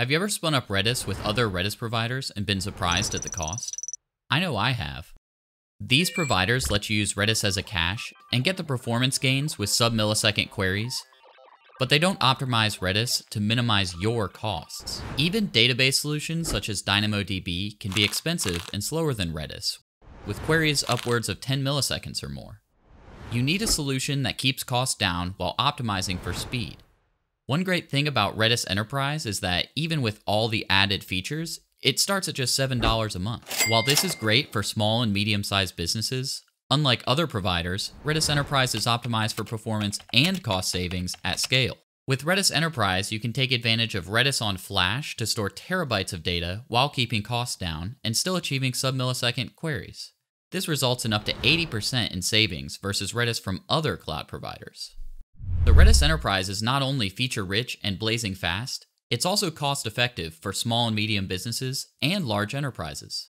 Have you ever spun up Redis with other Redis providers and been surprised at the cost? I know I have. These providers let you use Redis as a cache and get the performance gains with sub-millisecond queries, but they don't optimize Redis to minimize your costs. Even database solutions such as DynamoDB can be expensive and slower than Redis, with queries upwards of 10 milliseconds or more. You need a solution that keeps costs down while optimizing for speed. One great thing about Redis Enterprise is that even with all the added features, it starts at just $7 a month. While this is great for small and medium-sized businesses, unlike other providers, Redis Enterprise is optimized for performance and cost savings at scale. With Redis Enterprise, you can take advantage of Redis on Flash to store terabytes of data while keeping costs down and still achieving sub-millisecond queries. This results in up to 80% in savings versus Redis from other cloud providers. The Redis Enterprise is not only feature rich and blazing fast, it's also cost effective for small and medium businesses and large enterprises.